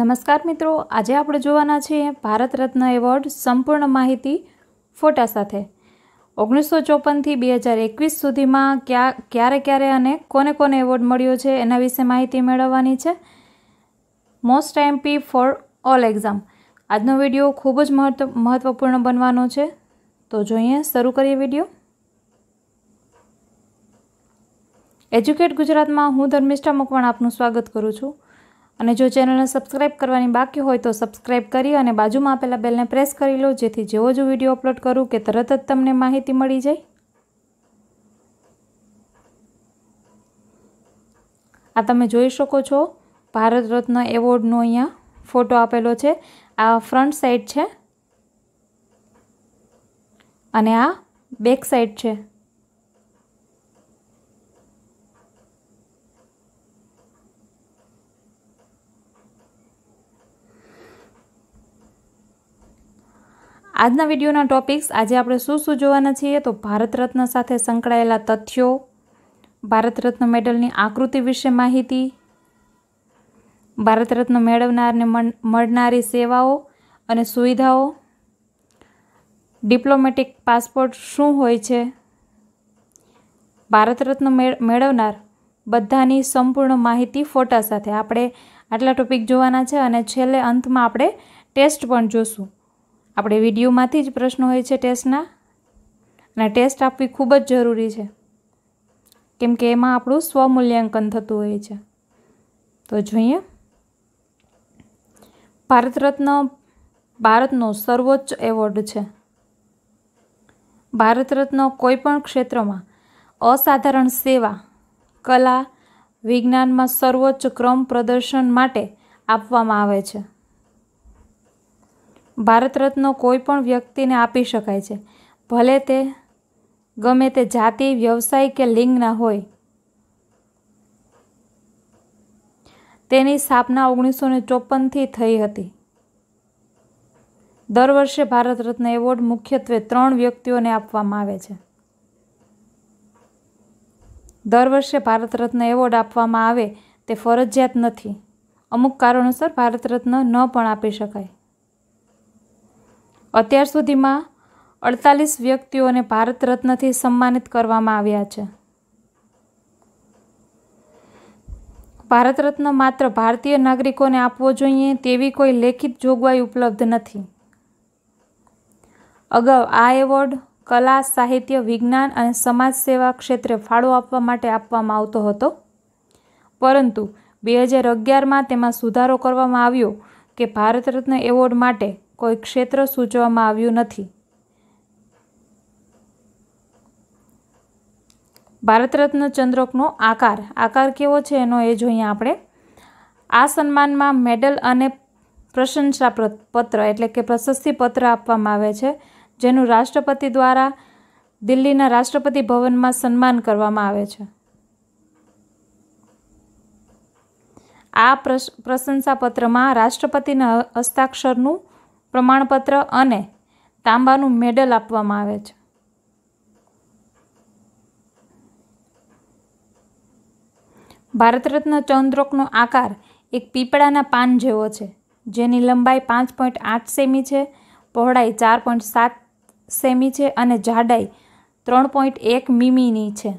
નમસ્કાર મિત્રો આજે આપણે જોવાના છીએ ભારત રત્ન એવોર્ડ સંપૂર્ણ માહિતી ફોટા સાથે ઓગણીસો ચોપનથી બે હજાર એકવીસ સુધીમાં ક્યાં ક્યારે ક્યારે અને કોને કોને એવોર્ડ મળ્યો છે એના વિશે માહિતી મેળવવાની છે most MP for all exam આજનો વિડીયો ખૂબ જ મહત્વ મહત્વપૂર્ણ બનવાનો છે તો જોઈએ શરૂ કરીએ વિડીયો એજ્યુકેટ ગુજરાતમાં હું ધર્મિષ્ઠા મકવાણ આપનું સ્વાગત કરું છું અને જો ચેનલને સબસ્ક્રાઈબ કરવાની બાકી હોય તો સબસ્ક્રાઇબ કરી અને બાજુમાં આપેલા બેલને પ્રેસ કરી લો જેથી જેવો જ વિડીયો અપલોડ કરું કે તરત જ તમને માહિતી મળી જાય આ તમે જોઈ શકો છો ભારત રત્ન એવોર્ડનો અહીંયા ફોટો આપેલો છે આ ફ્રન્ટ સાઈડ છે અને આ બેક સાઈડ છે આજના વિડીયોના ટોપિક્સ આજે આપણે શું શું જોવાના છીએ તો ભારત રત્ન સાથે સંકળાયેલા તથ્યો ભારત રત્ન મેડલની આકૃતિ વિશે માહિતી ભારત રત્ન મેળવનારને મળનારી સેવાઓ અને સુવિધાઓ ડિપ્લોમેટિક પાસપોર્ટ શું હોય છે ભારત રત્ન મેળવનાર બધાની સંપૂર્ણ માહિતી ફોટા સાથે આપણે આટલા ટોપિક જોવાના છે અને છેલ્લે અંતમાં આપણે ટેસ્ટ પણ જોશું આપણે વિડીયોમાંથી જ પ્રશ્નો હોય છે ટેસ્ટના અને ટેસ્ટ આપવી ખૂબ જ જરૂરી છે કેમ કે એમાં આપણું સ્વમૂલ્યાંકન થતું હોય છે તો જોઈએ ભારત રત્ન ભારતનો સર્વોચ્ચ એવોર્ડ છે ભારત રત્ન કોઈપણ ક્ષેત્રમાં અસાધારણ સેવા કલા વિજ્ઞાનમાં સર્વોચ્ચ ક્રમ પ્રદર્શન માટે આપવામાં આવે છે ભારત રત્ન કોઈ પણ વ્યક્તિને આપી શકાય છે ભલે તે ગમે તે જાતિ વ્યવસાય કે લિંગના હોય તેની સ્થાપના ઓગણીસો ને ચોપનથી થઈ હતી દર વર્ષે ભારત રત્ન એવોર્ડ મુખ્યત્વે ત્રણ વ્યક્તિઓને આપવામાં આવે છે દર વર્ષે ભારત રત્ન એવોર્ડ આપવામાં આવે તે ફરજિયાત નથી અમુક કારણોસર ભારત રત્ન ન પણ આપી શકાય અત્યાર સુધીમાં અડતાલીસ વ્યક્તિઓને ભારત રત્નથી સન્માનિત કરવામાં આવ્યા છે ભારત રત્ન માત્ર ભારતીય નાગરિકોને આપવો જોઈએ તેવી કોઈ લેખિત જોગવાઈ ઉપલબ્ધ નથી અગાઉ આ એવોર્ડ કલા સાહિત્ય વિજ્ઞાન અને સમાજ સેવા ક્ષેત્રે ફાળો આપવા માટે આપવામાં આવતો હતો પરંતુ બે હજાર અગિયારમાં તેમાં સુધારો કરવામાં આવ્યો કે ભારત રત્ન એવોર્ડ માટે કોઈ ક્ષેત્ર સૂચવવામાં આવ્યું નથી ભારતરત્ન ચંદ્રકનો આકાર આકાર કેવો છે એનો એ જોઈએ આપણે આ સન્માનમાં મેડલ અને પ્રશંસા પત્ર એટલે કે પ્રશસ્તિ પત્ર આપવામાં આવે છે જેનું રાષ્ટ્રપતિ દ્વારા દિલ્હીના રાષ્ટ્રપતિ ભવનમાં સન્માન કરવામાં આવે છે આ પ્રશંસાપત્રમાં રાષ્ટ્રપતિના હસ્તાક્ષરનું પ્રમાણપત્ર અને તાંબાનું મેડલ આપવામાં આવે છે ભારત રત્ન ચંદ્રકનો આકાર એક પીપળાના પાન જેવો છે જેની લંબાઈ પાંચ પોઈન્ટ આઠ સેમી છે પહોળાઈ ચાર પોઈન્ટ સાત સેમી છે અને જાડાઈ ત્રણ પોઈન્ટ એક મીમીની છે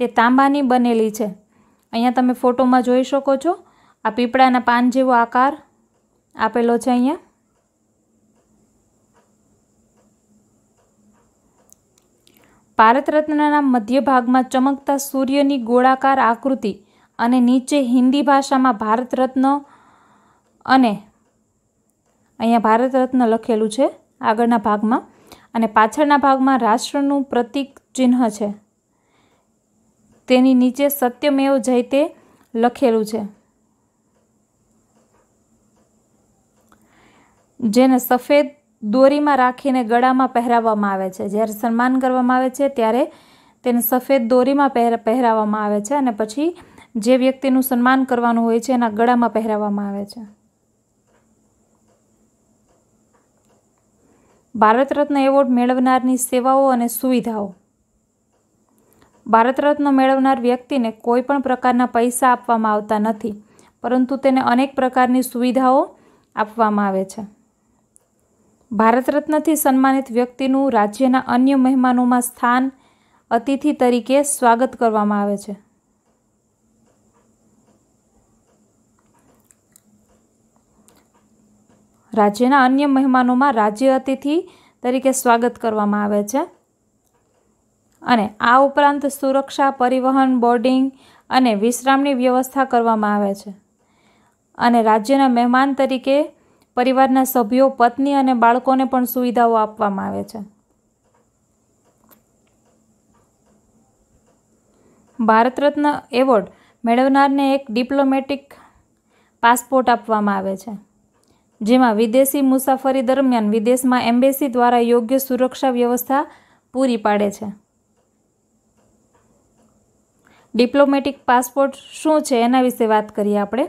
તે તાંબાની બનેલી છે અહીંયા તમે ફોટોમાં જોઈ શકો છો આ પીપળાના પાન જેવો આકાર આપેલો છે અહીંયા ભારત રત્નના મધ્ય ભાગમાં ચમકતા સૂર્યની ગોળાકાર આકૃતિ અને નીચે હિન્દી ભાષામાં ભારત રત્ન અને અહીંયા ભારત રત્ન લખેલું છે આગળના ભાગમાં અને પાછળના ભાગમાં રાષ્ટ્રનું પ્રતિક ચિહ્ન છે તેની નીચે સત્યમેવ જયતે લખેલું છે જેને સફેદ દોરીમાં રાખીને ગળામાં પહેરાવવામાં આવે છે જ્યારે સન્માન કરવામાં આવે છે ત્યારે તેને સફેદ દોરીમાં પહેરાવવામાં આવે છે અને પછી જે વ્યક્તિનું સન્માન કરવાનું હોય છે એના ગળામાં પહેરાવવામાં આવે છે ભારત રત્ન એવોર્ડ મેળવનારની સેવાઓ અને સુવિધાઓ ભારતરત્ન મેળવનાર વ્યક્તિને કોઈપણ પ્રકારના પૈસા આપવામાં આવતા નથી પરંતુ તેને અનેક પ્રકારની સુવિધાઓ આપવામાં આવે છે ભારત રત્નથી સન્માનિત વ્યક્તિનું રાજ્યના અન્ય મહેમાનોમાં સ્થાન અતિથિ તરીકે સ્વાગત કરવામાં આવે છે રાજ્યના અન્ય મહેમાનોમાં રાજ્ય અતિથિ તરીકે સ્વાગત કરવામાં આવે છે અને આ ઉપરાંત સુરક્ષા પરિવહન બોર્ડિંગ અને વિશ્રામની વ્યવસ્થા કરવામાં આવે છે અને રાજ્યના મહેમાન તરીકે પરિવારના સભ્યો પત્ની અને બાળકોને પણ સુવિધાઓ આપવામાં આવે છે ભારત રત્ન એવોર્ડ મેળવનારને એક ડિપ્લોમેટિક પાસપોર્ટ આપવામાં આવે છે જેમાં વિદેશી મુસાફરી દરમિયાન વિદેશમાં એમ્બેસી દ્વારા યોગ્ય સુરક્ષા વ્યવસ્થા પૂરી પાડે છે ડિપ્લોમેટિક પાસપોર્ટ શું છે એના વિશે વાત કરીએ આપણે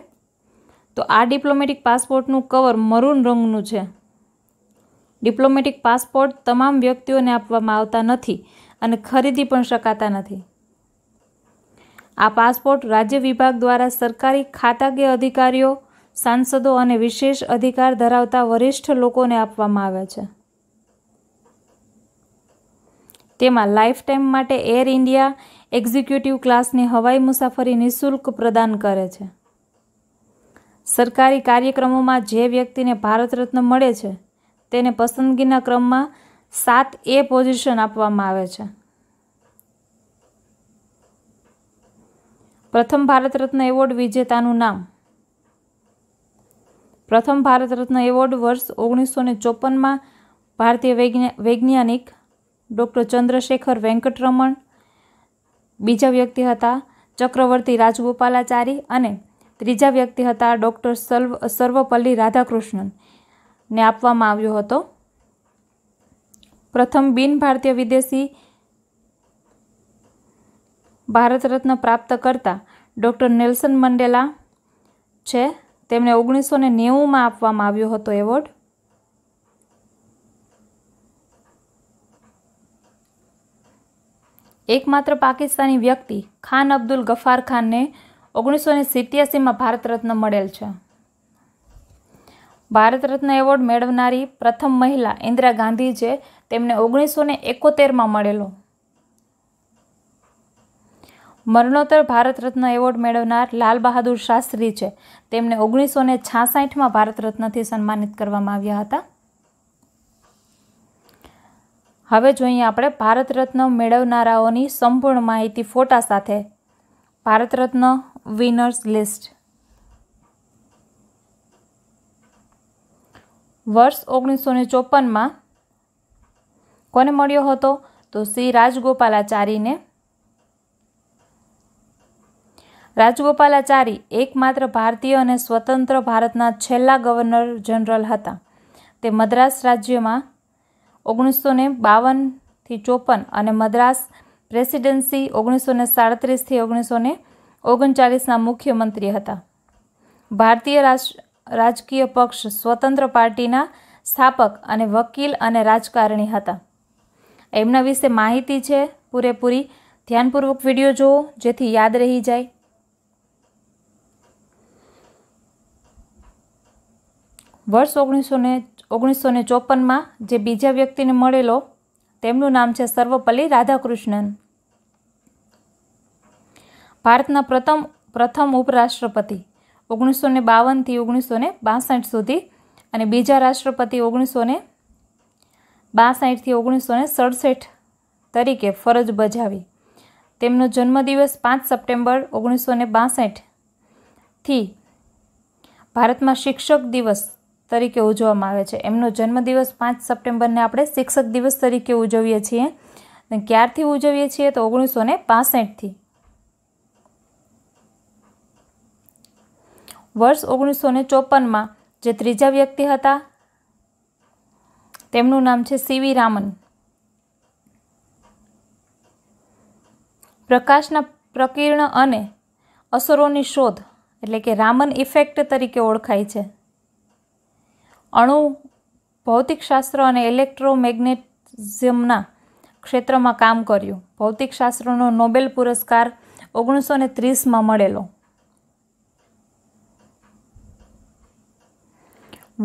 તો આ ડિપ્લોમેટિક પાસપોર્ટનું કવર મરૂન રંગનું છે ડિપ્લોમેટિક પાસપોર્ટ તમામ વ્યક્તિઓને આપવામાં આવતા નથી અને ખરીદી પણ શકાતા નથી આ પાસપોર્ટ રાજ્ય વિભાગ દ્વારા સરકારી ખાતાકીય અધિકારીઓ સાંસદો અને વિશેષ અધિકાર ધરાવતા વરિષ્ઠ લોકોને આપવામાં આવે છે તેમાં લાઈફ ટાઈમ માટે એર ઇન્ડિયા એક્ઝિક્યુટિવ ક્લાસની હવાઈ મુસાફરી નિઃશુલ્ક પ્રદાન કરે છે સરકારી કાર્યક્રમોમાં જે વ્યક્તિને ભારત રત્ન મળે છે તેને પસંદગીના ક્રમમાં સાત એ પોઝિશન આપવામાં આવે છે પ્રથમ ભારત રત્ન એવોર્ડ વિજેતાનું નામ પ્રથમ ભારત રત્ન એવોર્ડ વર્ષ ઓગણીસો ને ચોપનમાં ભારતીય વૈજ્ઞાનિક ડૉક્ટર ચંદ્રશેખર વેંકટરમણ બીજા વ્યક્તિ હતા ચક્રવર્તી રાજગોપાલાચારી અને ત્રીજા વ્યક્તિ હતા ડૉક્ટર સર્વ સર્વપલ્લી રાધાકૃષ્ણનને આપવામાં આવ્યો હતો પ્રથમ બિન ભારતીય વિદેશી ભારત રત્ન પ્રાપ્ત કરતા ડૉક્ટર નેલ્સન મંડેલા છે તેમને ઓગણીસો ને નેવુંમાં આપવામાં આવ્યો હતો એવોર્ડ એકમાત્ર પાકિસ્તાની વ્યક્તિ ખાન અબ્દુલ ગફાર ખાનને ઓગણીસો ને સિત્યાસીમાં ભારત રત્ન મળેલ છે ભારત રત્ન એવોર્ડ મેળવનારી પ્રથમ મહિલા ઇન્દિરા ગાંધી છે તેમને ઓગણીસો ને એકોતેરમાં મળેલો મરણોત્તર ભારત રત્ન એવોર્ડ મેળવનાર લાલ બહાદુર શાસ્ત્રી છે તેમને ઓગણીસો ને છાસઠમાં ભારત રત્નથી સન્માનિત કરવામાં આવ્યા હતા હવે જોઈએ આપણે ભારત રત્ન મેળવનારાઓની સંપૂર્ણ માહિતી ફોટા સાથે ભારત રત્ન વિનર્સ લિસ્ટ વર્ષ ઓગણીસો ને ચોપનમાં કોને મળ્યો હતો તો સી રાજગોપાલાચારીને રાજગોપાલાચારી એકમાત્ર ભારતીય અને સ્વતંત્ર ભારતના છેલ્લા ગવર્નર જનરલ હતા તે મદ્રાસ રાજ્યમાં ઓગણીસો ને બાવનથી ચોપન અને મદ્રાસ પ્રેસિડેન્સી ઓગણીસો ને સાડત્રીસથી ઓગણીસો ને ઓગણચાલીસના મુખ્યમંત્રી હતા ભારતીય રાજકીય પક્ષ સ્વતંત્ર પાર્ટીના સ્થાપક અને વકીલ અને રાજકારણી હતા એમના વિશે માહિતી છે પૂરેપૂરી ધ્યાનપૂર્વક વિડીયો જુઓ જેથી યાદ રહી જાય વર્ષ ઓગણીસો ને ઓગણીસો ને ચોપનમાં જે બીજા વ્યક્તિને મળેલો તેમનું નામ છે સર્વપલ્લી રાધાકૃષ્ણન ભારતના પ્રથમ પ્રથમ ઉપરાષ્ટ્રપતિ ઓગણીસો ને બાવનથી ઓગણીસો ને બાસઠ સુધી અને બીજા રાષ્ટ્રપતિ ઓગણીસો ને બાસઠથી ઓગણીસો ને સડસઠ તરીકે ફરજ બજાવી તેમનો જન્મદિવસ પાંચ સપ્ટેમ્બર ઓગણીસો ને બાસઠથી ભારતમાં શિક્ષક દિવસ તરીકે ઉજવવામાં આવે છે એમનો જન્મદિવસ પાંચ સપ્ટેમ્બરને આપણે શિક્ષક દિવસ તરીકે ઉજવીએ છીએ ક્યારથી ઉજવીએ છીએ તો ઓગણીસો ને બાસઠથી વર્ષ ઓગણીસો ને ચોપનમાં જે ત્રીજા વ્યક્તિ હતા તેમનું નામ છે સીવી રામન પ્રકાશના પ્રકિર્ણ અને અસરોની શોધ એટલે કે રામન ઇફેક્ટ તરીકે ઓળખાય છે અણુ ભૌતિકશાસ્ત્ર અને ઇલેક્ટ્રોમેગ્નેટિઝમના ક્ષેત્રમાં કામ કર્યું ભૌતિકશાસ્ત્રનો નોબેલ પુરસ્કાર ઓગણીસો ને ત્રીસમાં મળેલો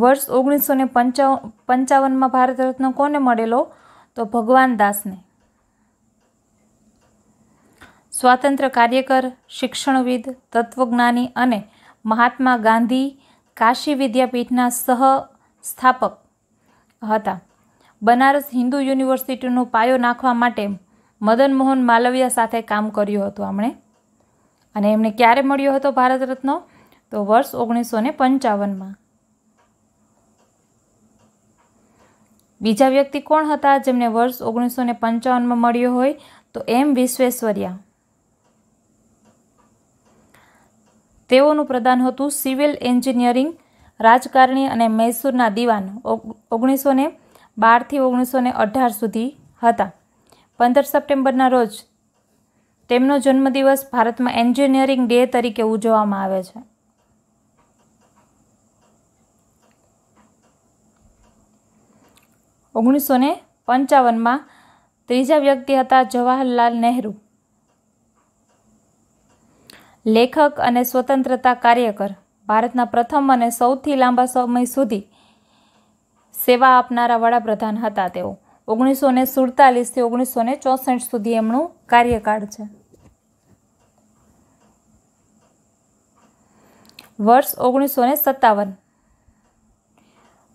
વર્ષ ઓગણીસો ને પંચાવનમાં ભારત રત્ન કોને મળેલો તો ભગવાન દાસને સ્વાતંત્ર્ય કાર્યકર શિક્ષણવિદ તત્વજ્ઞાની અને મહાત્મા ગાંધી કાશી વિદ્યાપીઠના સહ સ્થાપક હતા બનારસ હિન્દુ યુનિવર્સિટીનો પાયો નાખવા માટે મદન મોહન માલવિયા સાથે કામ કર્યું હતું આમણે અને એમને ક્યારે મળ્યો હતો ભારત રત્ન તો વર્ષ ઓગણીસો ને પંચાવનમાં બીજા વ્યક્તિ કોણ હતા જેમને વર્ષ ઓગણીસો ને પંચાવનમાં મળ્યો હોય તો એમ વિશ્વેશ્વરિયા તેઓનું પ્રદાન હતું સિવિલ એન્જિનિયરિંગ રાજકારણી અને મૈસૂરના દિવાન ઓગણીસો ને બારથી ઓગણીસો ને અઢાર સુધી હતા પંદર સપ્ટેમ્બરના રોજ તેમનો જન્મદિવસ ભારતમાં એન્જિનિયરિંગ ડે તરીકે ઉજવવામાં આવે છે ઓગણીસો ને પંચાવનમાં ત્રીજા વ્યક્તિ હતા જવાહરલાલ નહેરુ લેખક અને સ્વતંત્રતા કાર્યકર ભારતના પ્રથમ અને સૌથી લાંબા સમય સુધી સેવા આપનારા વડાપ્રધાન હતા તેઓ ઓગણીસો ને સુડતાલીસથી ઓગણીસો ને ચોસઠ સુધી એમનું કાર્યકાળ છે વર્ષ ઓગણીસો ને સત્તાવન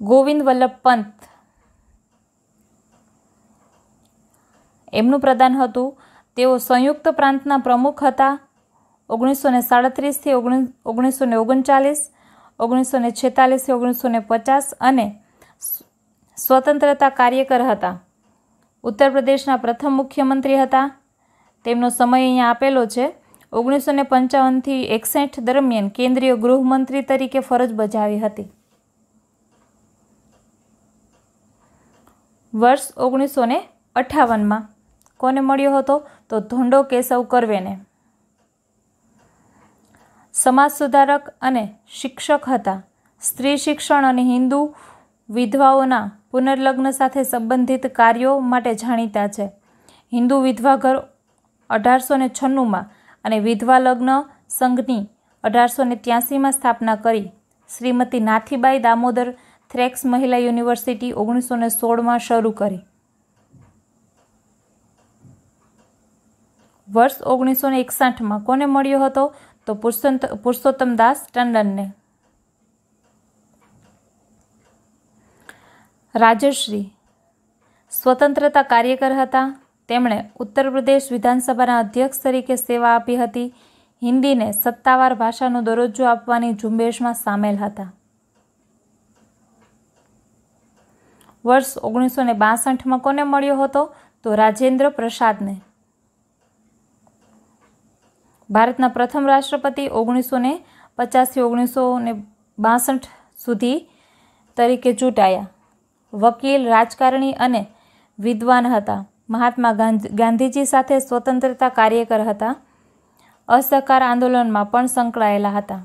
ગોવિંદ વલ્લભ પંત એમનું પ્રદાન હતું તેઓ સંયુક્ત પ્રાંતના પ્રમુખ હતા ઓગણીસો ને સાડત્રીસથી ઓગણી ઓગણીસો ને ઓગણચાલીસ ઓગણીસો ને છેતાલીસથી ઓગણીસો ને પચાસ અને સ્વતંત્રતા કાર્યકર હતા ઉત્તર પ્રદેશના પ્રથમ મુખ્યમંત્રી હતા તેમનો સમય અહીંયા આપેલો છે ઓગણીસો ને પંચાવનથી એકસઠ દરમિયાન કેન્દ્રીય ગૃહમંત્રી તરીકે ફરજ બજાવી હતી વર્ષ ઓગણીસો ને અઠાવનમાં કોને મળ્યો હતો તો ધોંડો કેશવ કરવેને સમાજ સુધારક અને શિક્ષક હતા સ્ત્રી શિક્ષણ અને હિન્દુ વિધવાઓના પુનર્લગ્ન સાથે સંબંધિત કાર્યો માટે જાણીતા છે હિન્દુ વિધવા ઘર અઢારસો ને છન્નુંમાં અને વિધવા લગ્ન સંઘની અઢારસો ને ત્યાસીમાં સ્થાપના કરી શ્રીમતી નાથીબાઈ દામોદર થ્રેક્સ મહિલા યુનિવર્સિટી ઓગણીસો ને સોળમાં શરૂ કરી વર્ષ ઓગણીસો ને એકસાઠમાં કોને મળ્યો હતો તો પુરુષોત્તમ દાસ ટંડનને રાજશ્રી સ્વતંત્રતા કાર્યકર હતા તેમણે ઉત્તર પ્રદેશ વિધાનસભાના અધ્યક્ષ તરીકે સેવા આપી હતી હિન્દીને સત્તાવાર ભાષાનો દરજ્જો આપવાની ઝુંબેશમાં સામેલ હતા વર્ષ ઓગણીસો ને બાસઠમાં કોને મળ્યો હતો તો રાજેન્દ્ર પ્રસાદને ભારતના પ્રથમ રાષ્ટ્રપતિ ઓગણીસો ને પચાસથી ઓગણીસો ને બાસઠ સુધી તરીકે ચૂંટાયા વકીલ રાજકારણી અને વિદ્વાન હતા મહાત્મા ગાંધીજી સાથે સ્વતંત્રતા કાર્યકર હતા અસહકાર આંદોલનમાં પણ સંકળાયેલા હતા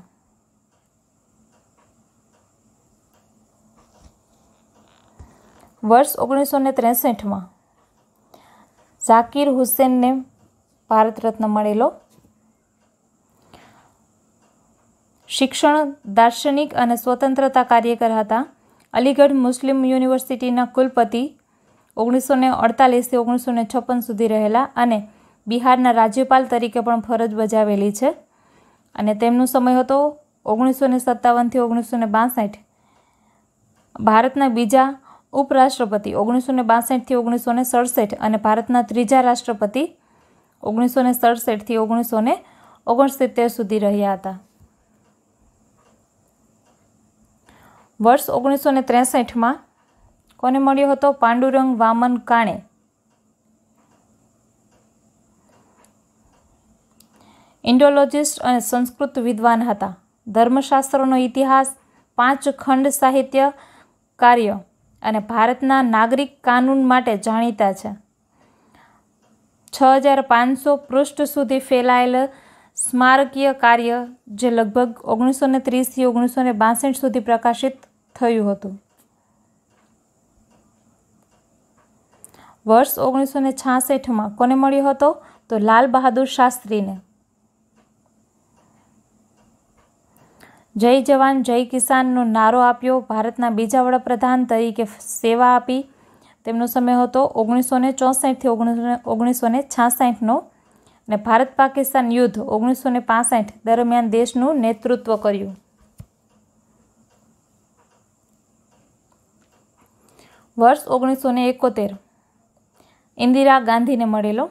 વર્ષ ઓગણીસો ને ત્રેસઠમાં ઝાકીર હુસેનને ભારત રત્ન મળેલો શિક્ષણ દાર્શનિક અને સ્વતંત્રતા કાર્યકર હતા અલીગઢ મુસ્લિમ યુનિવર્સિટીના કુલપતિ ઓગણીસો ને અડતાલીસથી ઓગણીસો ને છપ્પન સુધી રહેલા અને બિહારના રાજ્યપાલ તરીકે પણ ફરજ બજાવેલી છે અને તેમનો સમય હતો ઓગણીસો ને સત્તાવનથી ઓગણીસો ને બાસઠ ભારતના બીજા ઉપરાષ્ટ્રપતિ ઓગણીસો ને બાસઠથી ઓગણીસો ને સડસઠ અને ભારતના ત્રીજા રાષ્ટ્રપતિ ઓગણીસો ને સડસઠથી ઓગણીસો ને ઓગણસિત્તેર સુધી રહ્યા હતા વર્ષ ઓગણીસો ને ત્રેસઠમાં કોને મળ્યો હતો પાંડુરંગ વામન કાણે ઇન્ડોલોજિસ્ટ અને સંસ્કૃત વિદ્વાન હતા ધર્મશાસ્ત્રોનો ઇતિહાસ પાંચ ખંડ સાહિત્ય કાર્ય અને ભારતના નાગરિક કાનૂન માટે જાણીતા છે છ હજાર પાંચસો પૃષ્ઠ સુધી ફેલાયેલ સ્મારકીય કાર્ય જે લગભગ ઓગણીસો ને ત્રીસથી ઓગણીસો ને બાસઠ સુધી પ્રકાશિત થયું હતું વર્ષ ઓગણીસો ને છાસઠમાં કોને મળ્યો હતો તો લાલ બહાદુર શાસ્ત્રીને જય જવાન જય કિસાનનો નારો આપ્યો ભારતના બીજા વડાપ્રધાન તરીકે સેવા આપી તેમનો સમય હતો ઓગણીસો ને ચોસઠથી ઓગણીસો ને છાસઠનો અને ભારત પાકિસ્તાન યુદ્ધ ઓગણીસો ને પાસઠ દરમિયાન દેશનું નેતૃત્વ કર્યું વર્ષ ઓગણીસો ને એકોતેર ઇન્દિરા ગાંધીને મળેલો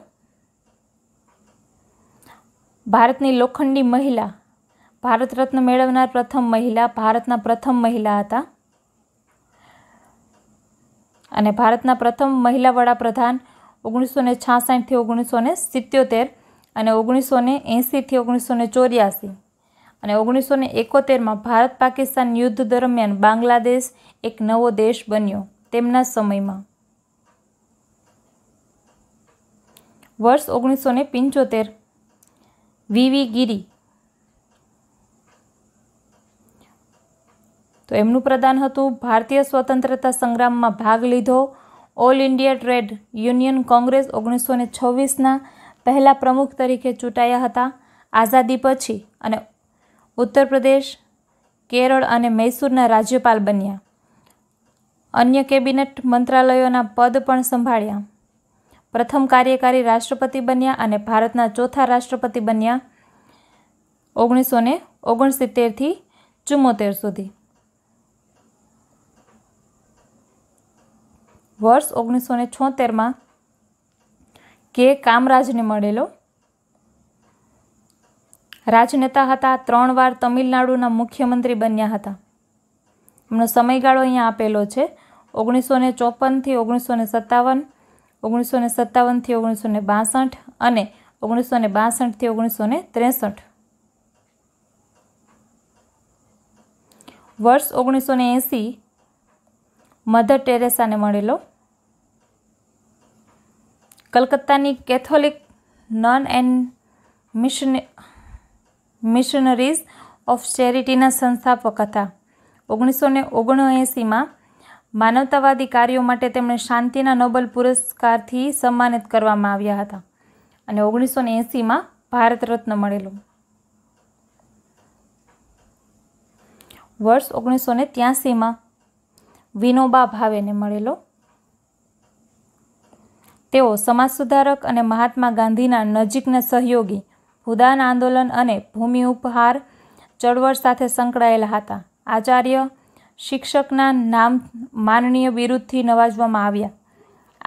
ભારતની લોખંડી મહિલા ભારત રત્ન મેળવનાર પ્રથમ મહિલા ભારતના પ્રથમ મહિલા હતા અને ભારતના પ્રથમ મહિલા વડાપ્રધાન ઓગણીસો ને છાસઠથી ઓગણીસો ને સિત્યોતેર અને ઓગણીસો ને એંસીથી ઓગણીસો ને ચોર્યાસી અને ઓગણીસો ને એકોતેરમાં ભારત પાકિસ્તાન યુદ્ધ દરમિયાન બાંગ્લાદેશ એક નવો દેશ બન્યો તેમના સમયમાં વર્ષ ઓગણીસો ને પંચોતેર વીવી ગીરી તો એમનું પ્રદાન હતું ભારતીય સ્વતંત્રતા સંગ્રામમાં ભાગ લીધો All India Trade Union Congress ઓગણીસો ને છવ્વીસના પહેલા પ્રમુખ તરીકે ચૂંટાયા હતા આઝાદી પછી અને ઉત્તર પ્રદેશ કેરળ અને મૈસૂરના રાજ્યપાલ બન્યા અન્ય કેબિનેટ મંત્રાલયોના પદ પણ સંભાળ્યા પ્રથમ કાર્યકારી રાષ્ટ્રપતિ બન્યા અને ભારતના ચોથા રાષ્ટ્રપતિ બન્યા ઓગણીસો ને ઓગણસિત્તેરથી ચુમ્મોતેર સુધી વર્ષ ઓગણીસો ને છોતેરમાં કે કામરાજને મળેલો રાજનેતા હતા ત્રણ વાર તમિલનાડુના મુખ્યમંત્રી બન્યા હતા એમનો સમયગાળો અહીંયા આપેલો છે ઓગણીસો ને ચોપનથી ઓગણીસો ને સત્તાવન ઓગણીસો ને સત્તાવનથી ઓગણીસો ને બાસઠ અને ઓગણીસો ને બાસઠથી ઓગણીસો ને ત્રેસઠ વર્ષ ઓગણીસો ને એંસી મધર ટેરેસાને મળેલો કલકત્તાની Catholic nun and mission missionaries of ચેરિટીના સંસ્થાપક હતા ઓગણીસો ને ઓગણએંસીમાં માનવતાવાદી કાર્યો માટે તેમણે શાંતિના નોબલ પુરસ્કારથી સન્માનિત કરવામાં આવ્યા હતા અને ઓગણીસો ને એંસીમાં ભારત રત્ન મળેલો વર્ષ ઓગણીસો ને ત્યાસીમાં વિનોબા ભાવેને મળેલો તેઓ સમાજ સુધારક અને મહાત્મા ગાંધીના નજીકના સહયોગી ભૂદાન આંદોલન અને ભૂમિ ઉપહાર ચળવળ સાથે સંકળાયેલા હતા આચાર્ય શિક્ષકના નામ માનનીય વિરુદ્ધથી નવાજવામાં આવ્યા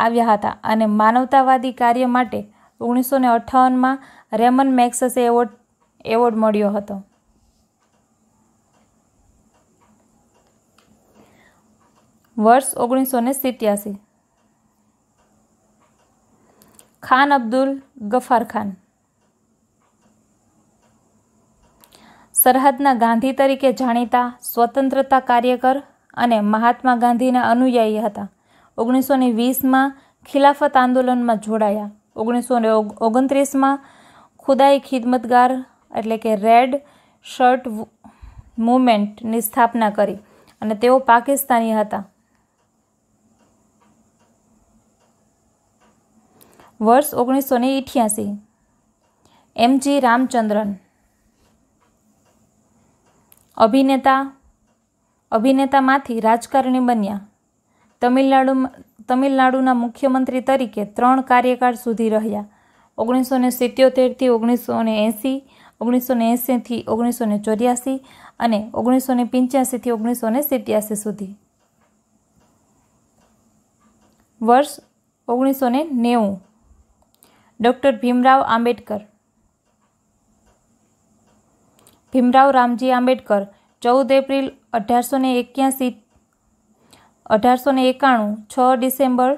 આવ્યા હતા અને માનવતાવાદી કાર્ય માટે ઓગણીસો ને અઠ્ઠાવનમાં રેમન મેક્સસે એવોર્ડ એવોર્ડ મળ્યો હતો વર્ષ ઓગણીસો ને સિત્યાસી ખાન અબ્દુલ ગફાર ખાન સરહદના ગાંધી તરીકે જાણીતા સ્વતંત્રતા કાર્યકર અને મહાત્મા ગાંધીના અનુયાયી હતા ઓગણીસો ને વીસમાં ખિલાફત આંદોલનમાં જોડાયા ઓગણીસો ને ઓગણત્રીસમાં ખુદાઈ ખિદમતગાર એટલે કે રેડ શર્ટ મૂવમેન્ટની સ્થાપના કરી અને તેઓ પાકિસ્તાની હતા વર્ષ ઓગણીસો ને ઇઠ્યાસી એમજી રામચંદ્રન અભિનેતા અભિનેતામાંથી રાજકારણી બન્યા તમિલનાડુમાં તમિલનાડુના મુખ્યમંત્રી તરીકે ત્રણ કાર્યકાળ સુધી રહ્યા ઓગણીસો ને સિત્યોતેરથી ઓગણીસો ને એંસી ઓગણીસો ને એંસીથી ઓગણીસો ને ચોર્યાસી અને ઓગણીસો ને પંચ્યાસીથી ઓગણીસો ને સિત્યાસી સુધી વર્ષ ઓગણીસો ને નેવું ડૉક્ટર ભીમરાવ આંબેડકર ભીમરાવ રામજી આંબેડકર ચૌદ એપ્રિલ અઢારસો ને એક્યાસી અઢારસો ને એકાણું છ ડિસેમ્બર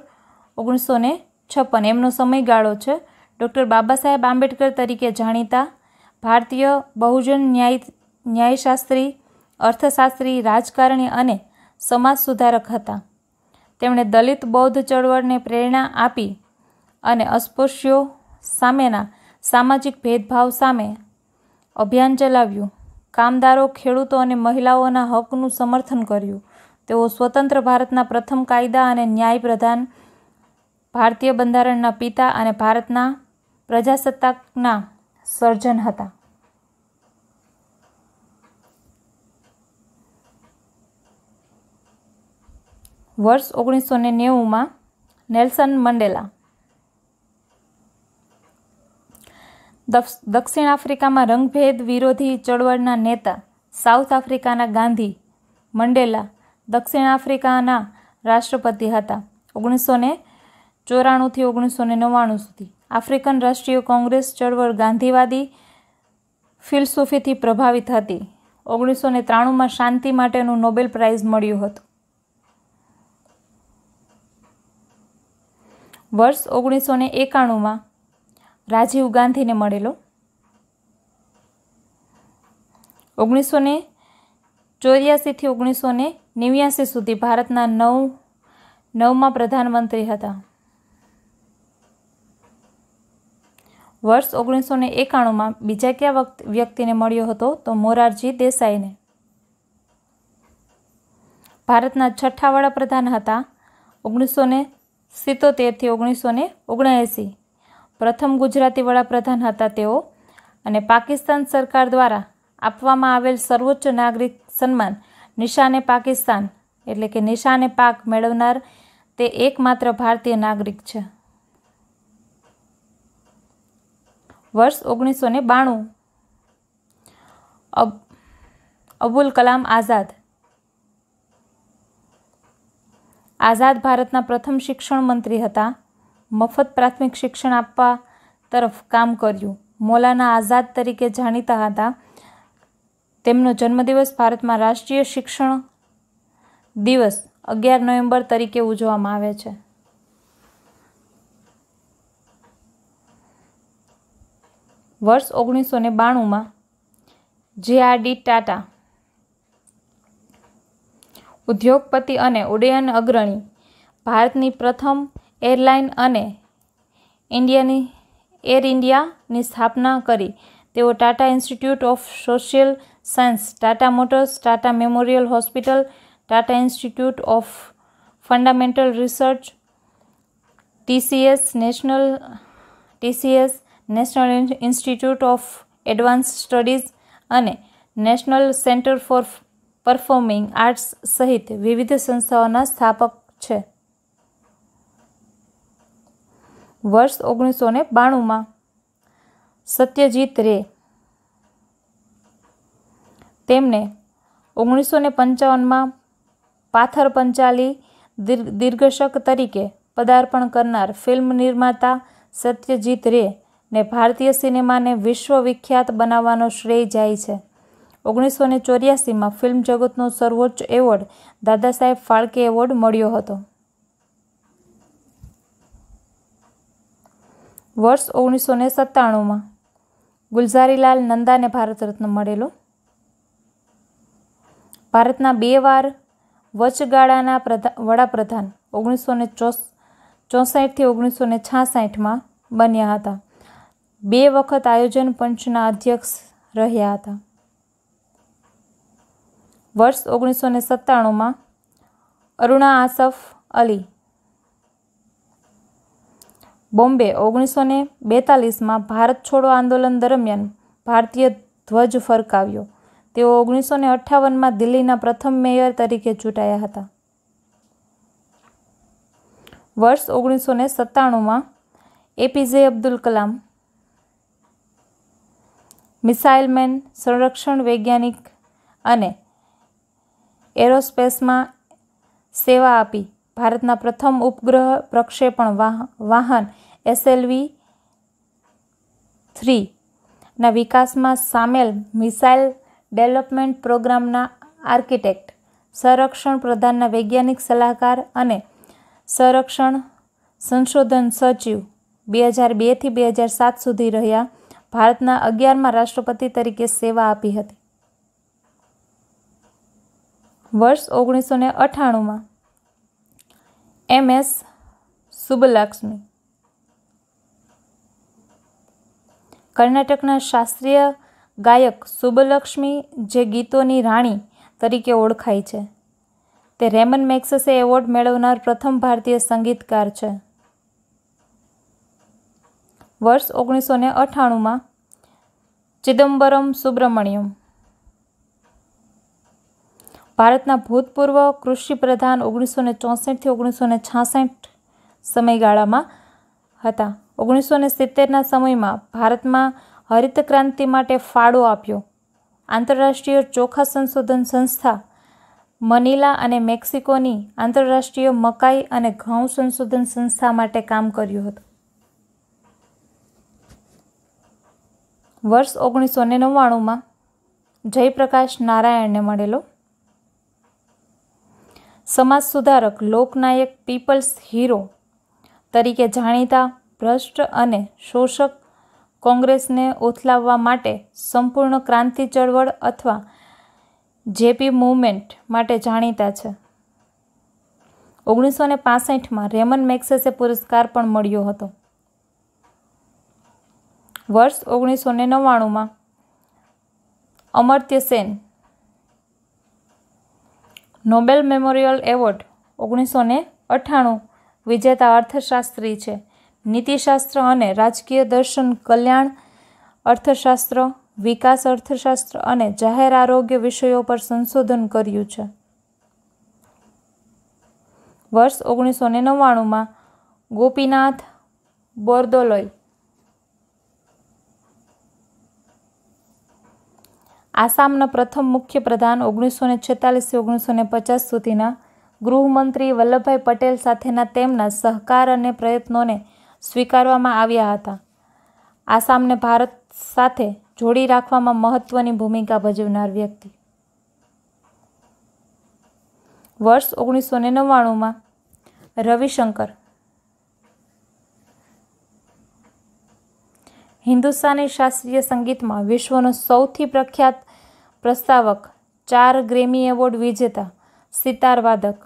ઓગણીસો ને છપ્પન એમનો સમયગાળો છે ડૉક્ટર બાબા સાહેબ આંબેડકર તરીકે જાણીતા ભારતીય બહુજન ન્યાય ન્યાયશાસ્ત્રી અર્થશાસ્ત્રી રાજકારણી અને સમાજ સુધારક હતા તેમણે દલિત બૌદ્ધ ચળવળને પ્રેરણા આપી અને અસ્પૃશ્યો સામેના સામાજિક ભેદભાવ સામે અભિયાન ચલાવ્યું કામદારો ખેડૂતો અને મહિલાઓના હકનું સમર્થન કર્યું તેઓ સ્વતંત્ર ભારતના પ્રથમ કાયદા અને ન્યાય પ્રધાન ભારતીય બંધારણના પિતા અને ભારતના પ્રજાસત્તાકના સર્જન હતા વર્ષ ઓગણીસો ને નેવુંમાં નેલ્સન મંડેલા દક્ષિણ આફ્રિકામાં રંગભેદ વિરોધી ચળવળના નેતા સાઉથ આફ્રિકાના ગાંધી મંડેલા દક્ષિણ આફ્રિકાના રાષ્ટ્રપતિ હતા ઓગણીસો ને ચોરાણુંથી ઓગણીસો ને નવ્વાણું સુધી આફ્રિકન રાષ્ટ્રીય કોંગ્રેસ ચળવળ ગાંધીવાદી ફિલસૂફીથી પ્રભાવિત હતી ઓગણીસો ને ત્રાણુંમાં શાંતિ માટેનું નોબેલ પ્રાઇઝ મળ્યું હતું વર્ષ ઓગણીસો ને એકાણુંમાં રાજીવ ગાંધીને મળેલો ઓગણીસો ને ચોર્યાસીથી ઓગણીસો ને નેવ્યાસી સુધી ભારતના નવ નવમાં પ્રધાનમંત્રી હતા વર્ષ ઓગણીસો ને એકાણુંમાં બીજા કયા વ્યક્તિને મળ્યો હતો તો મોરારજી દેસાઈને ભારતના છઠ્ઠા વડાપ્રધાન હતા ઓગણીસો ને સિત્તોતેરથી ઓગણીસો ને ઓગણએંસી પ્રથમ ગુજરાતી વડાપ્રધાન હતા તેઓ અને પાકિસ્તાન સરકાર દ્વારા આપવામાં આવેલ સર્વોચ્ચ નાગરિક સન્માન નિશાને પાકિસ્તાન એટલે કે નિશાને પાક મેળવનાર તે એકમાત્ર ભારતીય નાગરિક છે વર્ષ ઓગણીસો ને બાણું અબુલ કલામ આઝાદ આઝાદ ભારતના પ્રથમ શિક્ષણ મંત્રી હતા મફત પ્રાથમિક શિક્ષણ આપવા તરફ કામ કર્યું મોલાના આઝાદ તરીકે જાણીતા હતા તેમનો જન્મદિવસ ભારતમાં રાષ્ટ્રીય શિક્ષણ દિવસ અગિયાર નવેમ્બર તરીકે ઉજવવામાં આવે છે વર્ષ ઓગણીસો ને બાણુંમાં જે આર ડી ટાટા ઉદ્યોગપતિ અને ઉડ્ડયન અગ્રણી ભારતની પ્રથમ એરલાઇન અને ઇન્ડિયાની એર ઇન્ડિયાની સ્થાપના કરી તેઓ Tata institute of social science Tata motors Tata memorial hospital Tata institute of fundamental research TCS national TCS national institute of advance studies અને national centre for performing arts સહિત વિવિધ સંસ્થાઓના સ્થાપક છે વર્ષ ઓગણીસો ને બાણુંમાં સત્યજીત રે તેમને ઓગણીસો ને પંચાવનમાં પાથર પંચાલી દિગ્દર્શક તરીકે પદાર્પણ કરનાર ફિલ્મ નિર્માતા સત્યજીત રે ને ભારતીય સિનેમાને વિશ્વવિખ્યાત બનાવવાનો શ્રેય જાય છે ઓગણીસો ને ચોર્યાસીમાં ફિલ્મ જગતનો સર્વોચ્ચ એવોર્ડ દાદા સાહેબ ફાળકે એવોર્ડ મળ્યો હતો વર્ષ ઓગણીસો ને સત્તાણુંમાં ગુલઝારીલાલ નંદાને ભારત રત્ન મળેલો ભારતના બે વાર વચગાળાના પ્રધા વડાપ્રધાન ઓગણીસો ને ચોસાઠથી ઓગણીસો ને છાસાઠમાં બન્યા હતા બે વખત આયોજન પંચના અધ્યક્ષ રહ્યા હતા વર્ષ ઓગણીસો ને સત્તાણુંમાં અરુણા આસફ અલી બોમ્બે ઓગણીસો ને બેતાલીસમાં ભારત છોડો આંદોલન દરમિયાન ભારતીય ધ્વજ ફરકાવ્યો તેઓ ઓગણીસો ને અઠ્ઠાવનમાં દિલ્હીના પ્રથમ મેયર તરીકે ચૂંટાયા હતા વર્ષ ઓગણીસો ને સત્તાણુંમાં એપીજે અબ્દુલ કલામ મિસાઇલમેન સંરક્ષણ વૈજ્ઞાનિક અને એરોસ્પેસમાં સેવા આપી ભારતના પ્રથમ ઉપગ્રહ પ્રક્ષેપણ વાહન એસએલવી થ્રીના વિકાસમાં સામેલ મિસાઇલ ડેવલપમેન્ટ પ્રોગ્રામના આર્કિટેક્ટ સંરક્ષણ પ્રધાનના વૈજ્ઞાનિક સલાહકાર અને સંરક્ષણ સંશોધન સચિવ બે હજાર બેથી બે હજાર સાત સુધી રહ્યા ભારતના અગિયારમાં રાષ્ટ્રપતિ તરીકે સેવા આપી હતી વર્ષ ઓગણીસો ને અઠાણુંમાં એમ એસ શુભલક્ષ્મી કર્ણાટકના શાસ્ત્રીય ગાયક શુભલક્ષ્મી જે ગીતોની રાણી તરીકે ઓળખાય છે તે રેમન મેક્સસે એવોર્ડ મેળવનાર પ્રથમ ભારતીય સંગીતકાર છે વર્ષ ઓગણીસો ને અઠાણુંમાં ચિદમ્બરમ સુબ્રમણ્યમ ભારતના ભૂતપૂર્વ કૃષિપ્રધાન ઓગણીસો ને ચોસઠથી ઓગણીસો ને છાસઠ સમયગાળામાં હતા ઓગણીસો ને સિત્તેરના સમયમાં ભારતમાં હરિત ક્રાંતિ માટે ફાળો આપ્યો આંતરરાષ્ટ્રીય ચોખા સંશોધન સંસ્થા મનીલા અને મેક્સિકોની આંતરરાષ્ટ્રીય મકાઈ અને ઘઉં સંશોધન સંસ્થા માટે કામ કર્યું હતું વર્ષ ઓગણીસો ને નવ્વાણુંમાં જયપ્રકાશ નારાયણને મળેલો સમાજ સુધારક લોકનાયક પીપલ્સ હીરો તરીકે જાણીતા ભ્રષ્ટ અને શોષક કોંગ્રેસને ઓથલાવવા માટે સંપૂર્ણ ક્રાંતિ ચળવળ અથવા જેપી મૂવમેન્ટ માટે જાણીતા છે ઓગણીસો ને પાસઠમાં રેમન મેક્સેસે પુરસ્કાર પણ મળ્યો હતો વર્ષ ઓગણીસો ને નવ્વાણુંમાં Amartya Sen Nobel memorial award ઓગણીસો ને અઠ્ઠાણું વિજેતા અર્થશાસ્ત્રી છે નીતિશાસ્ત્ર અને રાજકીય દર્શન કલ્યાણ અર્થશાસ્ત્ર વિકાસ અર્થશાસ્ત્ર અને જાહેર આરોગ્ય વિષયો પર સંશોધન કર્યું છે વર્ષ ઓગણીસો ને નવ્વાણુંમાં ગોપીનાથ બોરદોલોઈ આસામના પ્રથમ મુખ્યપ્રધાન ઓગણીસો ને છેતાલીસથી ઓગણીસો ને પચાસ સુધીના ગૃહમંત્રી વલ્લભભાઈ પટેલ સાથેના તેમના સહકાર અને પ્રયત્નોને સ્વીકારવામાં આવ્યા હતા આસામને ભારત સાથે જોડી રાખવામાં મહત્વની ભૂમિકા ભજવનાર વ્યક્તિ વર્ષ ઓગણીસો ને નવ્વાણુંમાં રવિશંકર હિન્દુસ્તાની શાસ્ત્રીય સંગીતમાં વિશ્વનો સૌથી પ્રખ્યાત પ્રસ્તાવક ચાર ગ્રેમી એવોર્ડ વિજેતા સિતારવાદક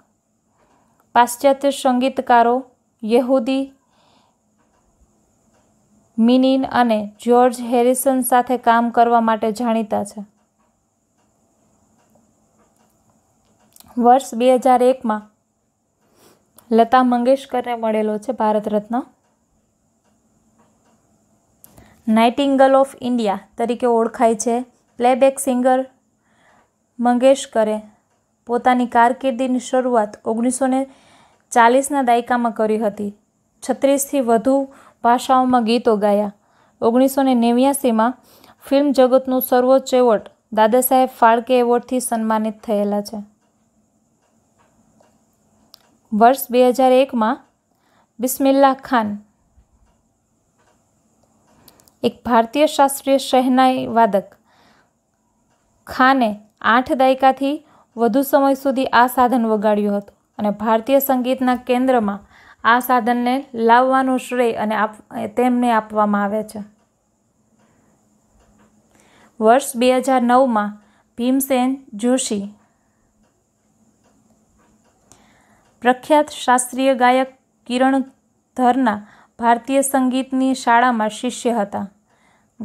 પાશ્ચાત્ય સંગીતકારો યહૂદી મિનિન અને જ્યોર્જ હેરિસન સાથે કામ કરવા માટે જાણીતા છે વર્ષ બે હજાર એકમાં લતા મંગેશકરને મળેલો છે ભારત રત્ન નાઇટિંગલ ઓફ ઇન્ડિયા તરીકે ઓળખાય છે પ્લેબેક સિંગર મંગેશકરે પોતાની કારકિર્દીની શરૂઆત ઓગણીસો ને ચાલીસના દાયકામાં કરી હતી છત્રીસથી વધુ ભાષાઓમાં ગીતો ગાયા ઓગણીસો ને નેવ્યાસીમાં ફિલ્મ જગતનું સર્વોચ્ચ એવોર્ડ દાદા સાહેબ ફાળકે એવોર્ડથી સન્માનિત થયેલા છે વર્ષ બે હજાર એકમાં બિસ્મિલ્લા ખાન એક ભારતીય શાસ્ત્રીય શહેનાઈ વાદક ખાને આઠ દાયકાથી વધુ સમય સુધી આ સાધન વગાડ્યું હતું અને ભારતીય સંગીતના કેન્દ્રમાં આ સાધનને લાવવાનો શ્રેય અને આપ તેમને આપવામાં આવે છે વર્ષ બે હજાર નવમાં ભીમસેન જોશી પ્રખ્યાત શાસ્ત્રીય ગાયક કિરણ ધરના ભારતીય સંગીતની શાળામાં શિષ્ય હતા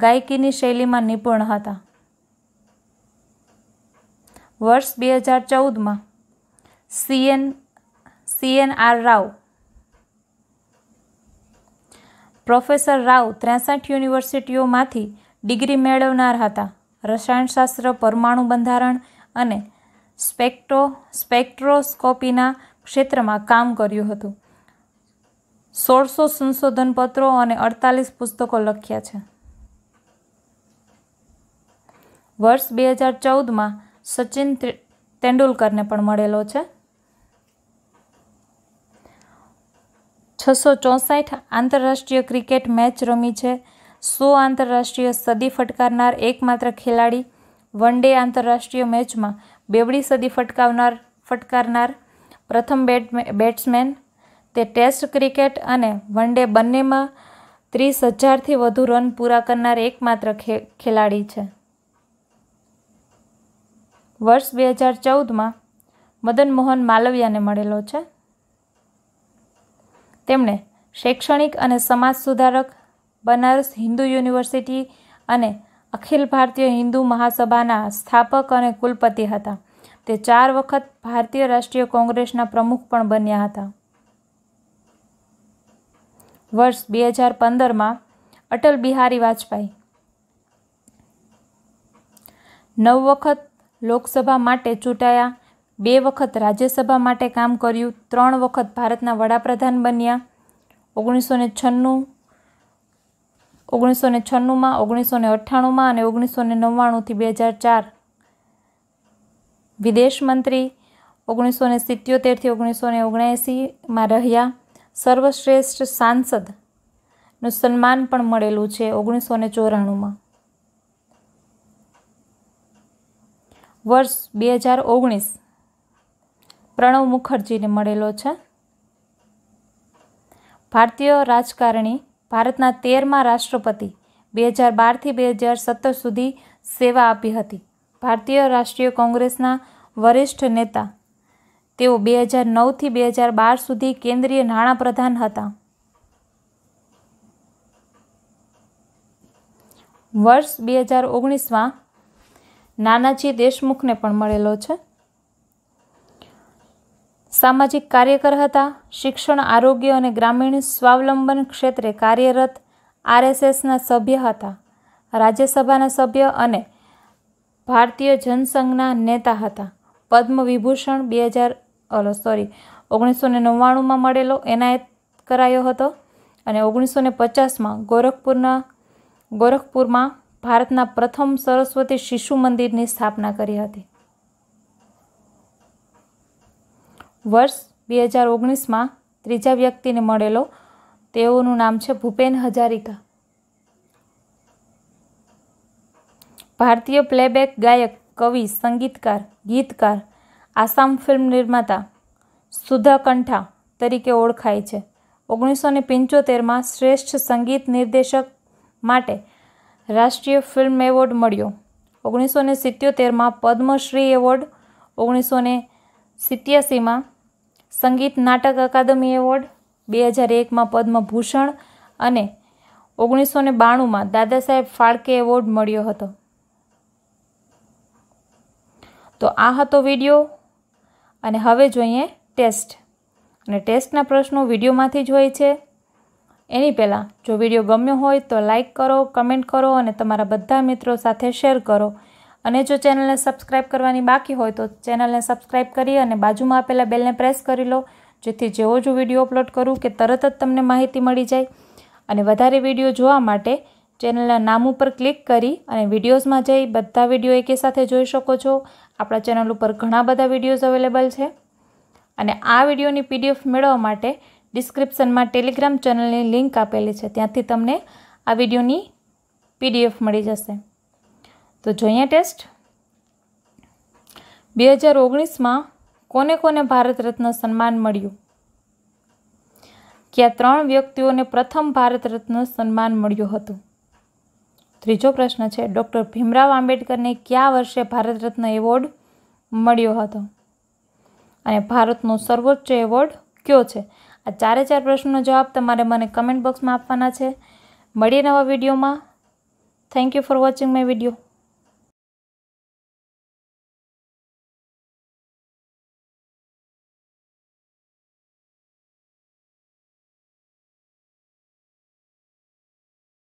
ગાયકીની શૈલીમાં નિપુણ હતા વર્ષ બે હજાર ચૌદમાં CN CN R Rao professor Rao ત્રેસઠ યુનિવર્સિટીઓમાંથી ડિગ્રી મેળવનાર હતા રસાયણશાસ્ત્ર પરમાણુ બંધારણ અને સ્પેક્ટ્રો સ્પેક્ટ્રોસ્કોપીના ક્ષેત્રમાં કામ કર્યું હતું સોળસો સંશોધન પત્રો અને અડતાલીસ પુસ્તકો લખ્યા છે વર્ષ બે હજાર ચૌદમાં સચિન તેંડુલકરને પણ મળેલો છે છસો ચોસઠ આંતરરાષ્ટ્રીય ક્રિકેટ મેચ રમી છે સો આંતરરાષ્ટ્રીય સદી ફટકારનાર એકમાત્ર ખેલાડી વન ડે આંતરરાષ્ટ્રીય મેચમાં બેવડી સદી ફટકાવનાર ફટકારનાર પ્રથમ બેટ્સમેન તે ટેસ્ટ ક્રિકેટ અને વન ડે બંનેમાં ત્રીસ હજારથી વધુ રન પૂરા કરનાર એકમાત્ર ખેલાડી છે વર્ષ બે હજાર ચૌદમાં મદન મોહન માલવિયાને મળેલો છે તેમણે શૈક્ષણિક અને સમાજ સુધારક બનારસ હિન્દુ યુનિવર્સિટી અને અખિલ ભારતીય હિન્દુ મહાસભાના સ્થાપક અને કુલપતિ હતા તે ચાર વખત ભારતીય રાષ્ટ્રીય કોંગ્રેસના પ્રમુખ પણ બન્યા હતા વર્ષ બે હજાર પંદરમાં અટલ બિહારી વાજપેયી નવ વખત લોકસભા માટે ચૂંટાયા બે વખત રાજ્યસભા માટે કામ કર્યું ત્રણ વખત ભારતના વડાપ્રધાન બન્યા ઓગણીસો ને છન્નું ઓગણીસો ને છન્નુંમાં ઓગણીસો ને અઠ્ઠાણુંમાં અને ઓગણીસો ને નવ્વાણુંથી બે હજાર ચાર વિદેશ મંત્રી ઓગણીસો ને સિત્યોતેરથી ઓગણીસો ને ઓગણએંસીમાં રહ્યા સર્વશ્રેષ્ઠ સાંસદનું સન્માન પણ મળેલું છે ઓગણીસો ને ચોરાણુંમાં વર્ષ બે હજાર ઓગણીસ પ્રણવ મુખર્જીને મળેલો છે ભારતીય રાજકારણી ભારતના તેરમા રાષ્ટ્રપતિ બે હજાર બારથી બે હજાર સત્તર સુધી સેવા આપી હતી ભારતીય રાષ્ટ્રીય કોંગ્રેસના વરિષ્ઠ નેતા તેઓ બે હજાર નવથી બે હજાર બાર સુધી કેન્દ્રીય નાણાપ્રધાન હતા વર્ષ બે હજાર ઓગણીસમાં નાનાજી દેશમુખને પણ મળેલો છે સામાજિક કાર્યકર હતા શિક્ષણ આરોગ્ય અને ગ્રામીણ સ્વાવલંબન ક્ષેત્રે કાર્યરત આરએસએસના સભ્ય હતા રાજ્યસભાના સભ્ય અને ભારતીય જનસંઘના નેતા હતા પદ્મ વિભૂષણ બે હજાર ઓલો સોરી ઓગણીસો ને નવ્વાણુંમાં મળેલો એનાયત કરાયો હતો અને ઓગણીસો ને પચાસમાં ગોરખપુરના ગોરખપુરમાં ભારતના પ્રથમ સરસ્વતી શિશુ મંદિરની સ્થાપના કરી હતી વર્ષ બે હજાર ઓગણીસમાં ત્રીજા વ્યક્તિને મળેલો તેઓનું નામ છે ભૂપેન હજારિકા ભારતીય પ્લેબેક ગાયક કવિ સંગીતકાર ગીતકાર આસામ ફિલ્મ નિર્માતા સુધા કંઠા તરીકે ઓળખાય છે ઓગણીસો ને પંચોતેરમાં શ્રેષ્ઠ સંગીત નિર્દેશક માટે રાષ્ટ્રીય ફિલ્મ એવોર્ડ મળ્યો ઓગણીસો ને સિત્યોતેરમાં પદ્મશ્રી એવોર્ડ ઓગણીસો ને સિત્યાસીમાં સંગીત નાટક અકાદમી એવોર્ડ બે હજાર એકમાં પદ્મભૂષણ અને ઓગણીસો ને બાણુંમાં દાદા સાહેબ ફાળકે એવોર્ડ મળ્યો હતો તો આ હતો વિડીયો અને હવે જોઈએ ટેસ્ટ અને ટેસ્ટના પ્રશ્નો વિડીયોમાંથી જ હોય છે એની પહેલાં જો વિડીયો ગમ્યો હોય તો લાઇક કરો કમેન્ટ કરો અને તમારા બધા મિત્રો સાથે શેર કરો અને જો ચેનલને સબસ્ક્રાઇબ કરવાની બાકી હોય તો ચેનલને સબસ્ક્રાઇબ કરી અને બાજુમાં આપેલા બેલને પ્રેસ કરી લો જેથી જેવો જ વિડીયો અપલોડ કરું કે તરત જ તમને માહિતી મળી જાય અને વધારે વિડીયો જોવા માટે ચેનલના નામ ઉપર ક્લિક કરી અને વિડીયોઝમાં જઈ બધા વિડીયો એકે સાથે જોઈ શકો છો આપણા ચેનલ ઉપર ઘણા બધા વિડીયોઝ અવેલેબલ છે અને આ વિડીયોની પીડીએફ મેળવવા માટે ડિસ્ક્રિપ્શનમાં ટેલિગ્રામ ચેનલની લિંક આપેલી છે ત્યાંથી તમને આ વિડીયોની પીડીએફ મળી જશે તો જોઈએ ટેસ્ટ બે હજાર ઓગણીસમાં કોને કોને ભારત રત્ન સન્માન મળ્યું કે ત્રણ વ્યક્તિઓને પ્રથમ ભારત રત્ન સન્માન મળ્યું હતું ત્રીજો પ્રશ્ન છે ડૉક્ટર ભીમરાવ આંબેડકરને કયા વર્ષે ભારત રત્ન એવોર્ડ મળ્યો હતો અને ભારતનો સર્વોચ્ચ એવોર્ડ કયો છે આ ચારે ચાર પ્રશ્નોનો જવાબ તમારે મને કમેન્ટ બોક્સમાં આપવાના છે મળીએ નવા વિડીયોમાં thank you for watching my video